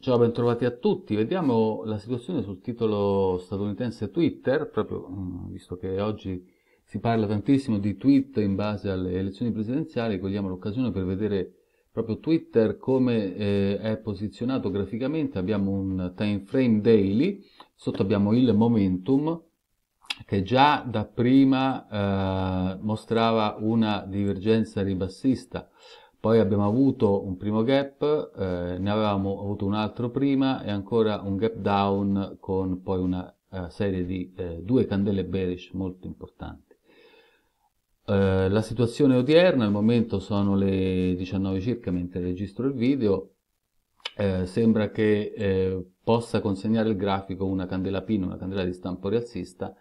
Ciao, bentrovati a tutti. Vediamo la situazione sul titolo statunitense Twitter, proprio mm, visto che oggi si parla tantissimo di tweet in base alle elezioni presidenziali, cogliamo l'occasione per vedere proprio Twitter come eh, è posizionato graficamente. Abbiamo un time frame daily, sotto abbiamo il momentum che già da prima eh, mostrava una divergenza ribassista poi abbiamo avuto un primo gap, eh, ne avevamo avuto un altro prima e ancora un gap down con poi una eh, serie di eh, due candele bearish molto importanti. Eh, la situazione odierna al momento sono le 19 circa mentre registro il video, eh, sembra che eh, possa consegnare il grafico una candela pin, una candela di stampo rialzista,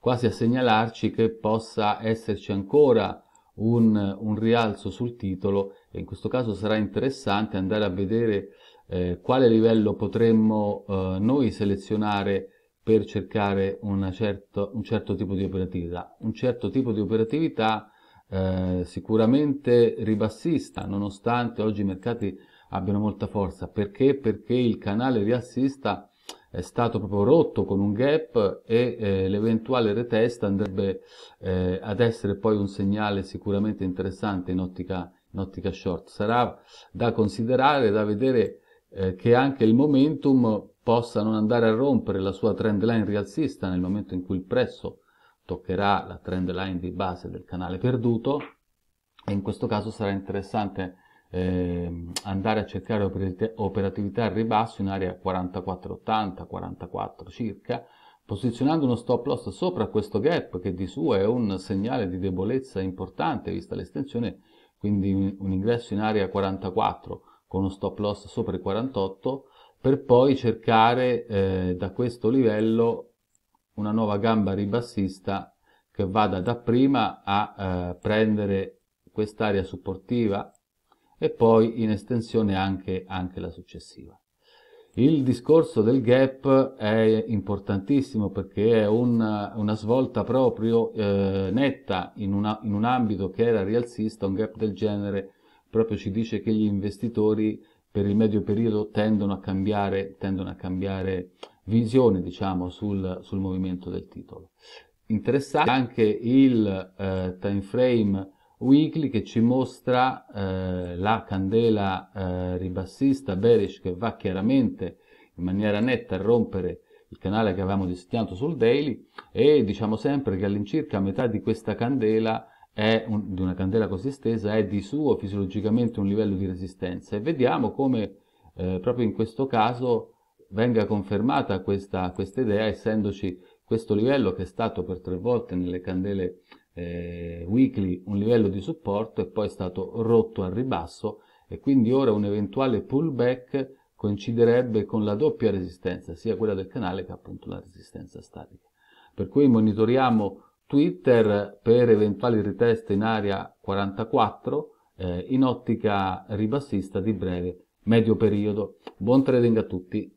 quasi a segnalarci che possa esserci ancora un, un rialzo sul titolo e in questo caso sarà interessante andare a vedere eh, quale livello potremmo eh, noi selezionare per cercare certo, un certo tipo di operatività. Un certo tipo di operatività eh, sicuramente ribassista, nonostante oggi i mercati abbiano molta forza. Perché? Perché il canale riassista è stato proprio rotto con un gap e eh, l'eventuale retest andrebbe eh, ad essere poi un segnale sicuramente interessante in ottica, in ottica short. Sarà da considerare, da vedere eh, che anche il momentum possa non andare a rompere la sua trend line rialzista nel momento in cui il prezzo toccherà la trend line di base del canale perduto e in questo caso sarà interessante eh, andare a cercare operatività al ribasso in area 44,80, 44 circa, posizionando uno stop loss sopra questo gap che di suo è un segnale di debolezza importante vista l'estensione, quindi un ingresso in area 44 con uno stop loss sopra i 48 per poi cercare eh, da questo livello una nuova gamba ribassista che vada dapprima a eh, prendere quest'area supportiva e poi in estensione anche, anche la successiva. Il discorso del gap è importantissimo perché è una, una svolta proprio eh, netta in, una, in, un ambito che era rialzista, un gap del genere proprio ci dice che gli investitori per il medio periodo tendono a cambiare, tendono a cambiare visione diciamo, sul, sul, movimento del titolo. Interessante anche il eh, time frame weekly che ci mostra eh, la candela eh, ribassista bearish che va chiaramente in maniera netta a rompere il canale che avevamo disegnato sul daily e diciamo sempre che all'incirca metà di questa candela un, di una candela così stesa è di suo fisiologicamente un livello di resistenza e vediamo come eh, proprio in questo caso venga confermata questa, questa idea essendoci questo livello che è stato per tre volte nelle candele eh, weekly un livello di supporto e poi è stato rotto al ribasso e quindi ora un eventuale pullback coinciderebbe con la doppia resistenza, sia quella del canale che appunto la resistenza statica. Per cui monitoriamo Twitter per eventuali ritest in area 44 eh, in ottica ribassista di breve medio periodo. Buon trading a tutti!